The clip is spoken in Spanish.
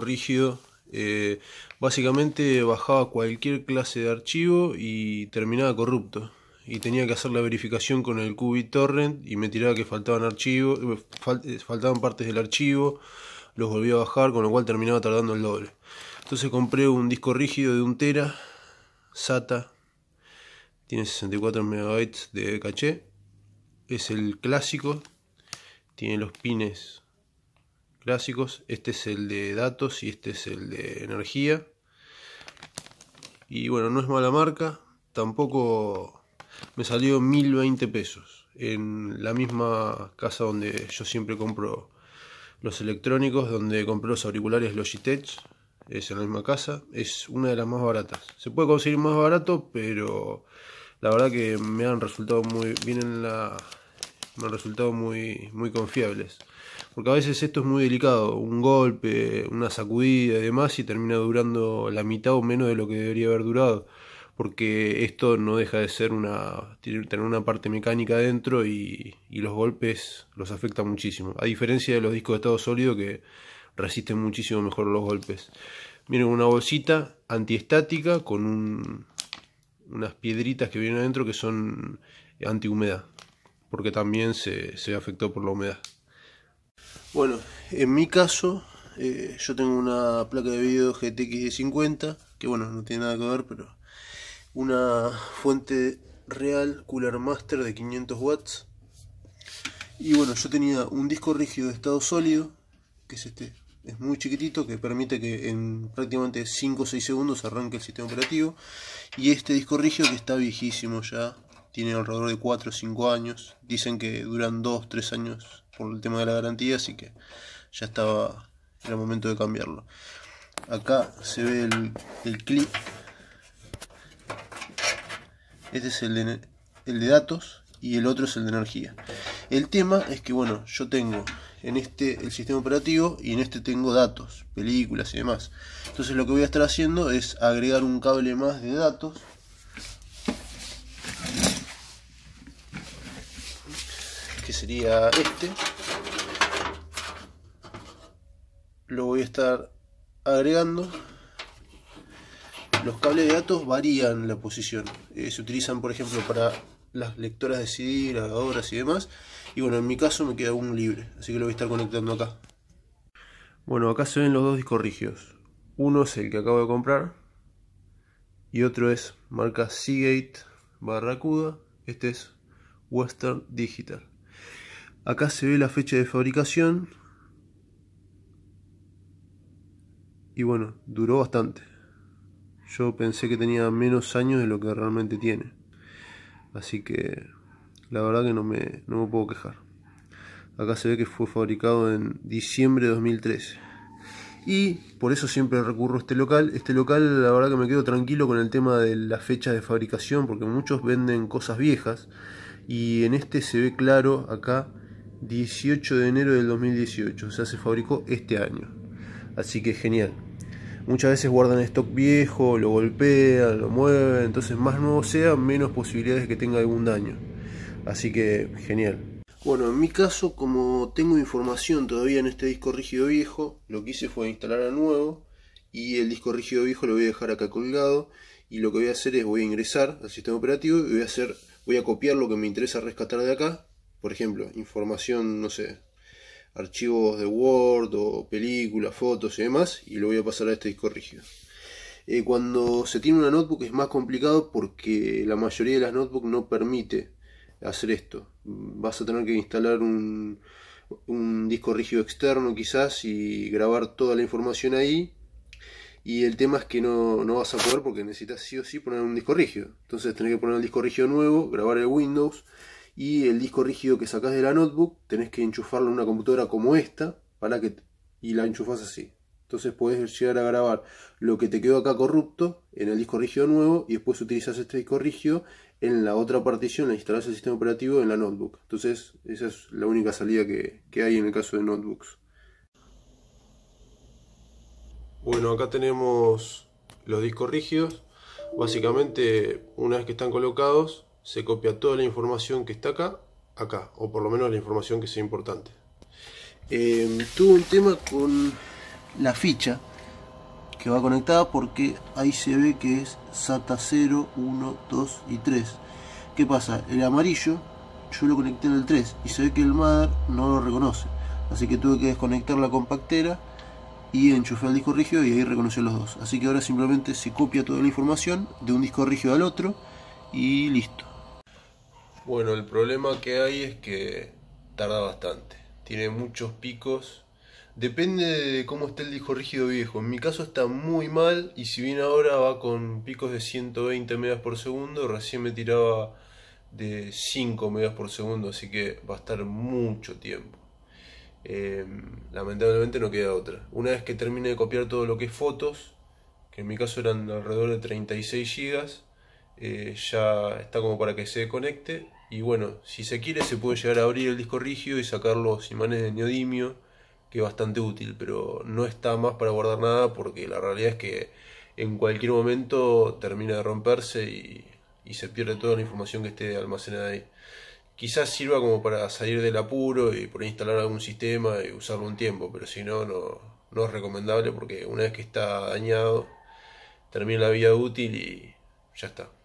rígido. Eh, básicamente bajaba cualquier clase de archivo y terminaba corrupto. Y tenía que hacer la verificación con el torrent y me tiraba que faltaban archivos, eh, eh, faltaban partes del archivo, los volvía a bajar, con lo cual terminaba tardando el doble. Entonces compré un disco rígido de un tera, SATA, tiene 64 MB de caché, es el clásico, tiene los pines este es el de datos y este es el de energía. Y bueno, no es mala marca. Tampoco me salió 1020 pesos en la misma casa donde yo siempre compro los electrónicos, donde compré los auriculares Logitech. Es en la misma casa. Es una de las más baratas. Se puede conseguir más barato, pero la verdad que me han resultado muy bien en la me resultado muy, muy confiables. Porque a veces esto es muy delicado, un golpe, una sacudida y demás, y termina durando la mitad o menos de lo que debería haber durado. Porque esto no deja de ser una. tener una parte mecánica dentro y, y los golpes los afectan muchísimo. A diferencia de los discos de estado sólido que resisten muchísimo mejor los golpes. Miren, una bolsita antiestática con un, unas piedritas que vienen adentro que son antihumedad porque también se, afectó por la humedad. Bueno, en mi caso, eh, yo tengo una placa de video GTX 50, que bueno, no tiene nada que ver, pero una fuente real Cooler Master de 500 watts. Y bueno, yo tenía un disco rígido de estado sólido, que es este, es muy chiquitito, que permite que en prácticamente 5 o 6 segundos arranque el sistema operativo. Y este disco rígido que está viejísimo ya, tienen alrededor de 4 o 5 años. Dicen que duran 2, 3 años por el tema de la garantía, así que ya estaba, era el momento de cambiarlo. Acá se ve el, clip. Este es el el de datos y el otro es el de energía. El tema es que, bueno, yo tengo en este el sistema operativo y en este tengo datos, películas y demás. Entonces lo que voy a estar haciendo es agregar un cable más de datos que sería este, lo voy a estar agregando. Los cables de datos varían la posición. Eh, se utilizan, por ejemplo, para las lectoras de CD, grabadoras y demás. Y bueno, en mi caso me queda un libre, así que lo voy a estar conectando acá. Bueno, acá se ven los dos discos rígidos. Uno es el que acabo de comprar y otro es marca Seagate Barracuda. Este es Western Digital. Acá se ve la fecha de fabricación. Y bueno, duró bastante. Yo pensé que tenía menos años de lo que realmente tiene. Así que la verdad que no me, puedo quejar. Acá se ve que fue fabricado en diciembre de 2013 y por eso siempre recurro a este local. Este local la verdad que me quedo tranquilo con el tema de la fecha de fabricación porque muchos venden cosas viejas y en este se ve claro acá 18 de enero del 2018, o sea, se fabricó este año. Así que genial. Muchas veces guardan stock viejo, lo golpean, lo mueven, entonces más nuevo sea, menos posibilidades de que tenga algún daño. Así que genial. Bueno, en mi caso, como tengo información todavía en este disco rígido viejo, lo que hice fue instalar a nuevo y el disco rígido viejo lo voy a dejar acá colgado y lo que voy a hacer es voy a ingresar al sistema operativo y voy a hacer voy a copiar lo que me interesa rescatar de acá por ejemplo, información, no sé, archivos de Word o películas, fotos y demás, y lo voy a pasar a este disco rígido. Eh, cuando se tiene una notebook es más complicado porque la mayoría de las notebooks no permite hacer esto. Vas a tener que instalar un, disco rígido externo quizás y grabar toda la información ahí. Y el tema es que no, no vas a poder porque necesitas sí o sí poner un disco rígido. Entonces tenés que poner el disco rígido nuevo, grabar el Windows y el disco rígido que sacás de la notebook tenés que enchufarlo en una computadora como esta para que y la enchufas así. Entonces puedes llegar a grabar lo que te quedó acá corrupto en el disco rígido nuevo y después utilizas este disco rígido en la otra partición, la instalas el sistema operativo en la notebook. Entonces esa es la única salida que, que hay en el caso de notebooks. Bueno, acá tenemos los discos rígidos. Básicamente, una vez que están colocados, se copia toda la información que está acá, acá, o por lo menos la información que sea importante. Em, tuve un tema con la ficha que va conectada porque ahí se ve que es SATA 0, 1, 2 y 3. ¿Qué pasa? El amarillo yo lo conecté en el 3 y se ve que el MADAR no lo reconoce. Así que tuve que desconectar la compactera y enchufé al disco rígido y ahí reconoció los dos. Así que ahora simplemente se copia toda la información de un disco rígido al otro y listo. Bueno, el problema que hay es que tarda bastante. Tiene muchos picos. Depende de cómo esté el disco rígido viejo. En mi caso está muy mal y si bien ahora va con picos de 120 megas por segundo, recién me tiraba de 5 megas por segundo, así que va a estar mucho tiempo. Em, lamentablemente no queda otra. Una vez que termine de copiar todo lo que es fotos, que en mi caso eran alrededor de 36 gigas, eh, ya está como para que se conecte y bueno, si se quiere se puede llegar a abrir el disco rígido y sacar los imanes de neodimio, que es bastante útil, pero no está más para guardar nada porque la realidad es que en cualquier momento termina de romperse y, se pierde toda la información que esté almacenada ahí. Quizás sirva como para salir del apuro y por instalar algún sistema y usarlo un tiempo, pero si no, no, no es recomendable porque una vez que está dañado, termina la vida útil y ya está.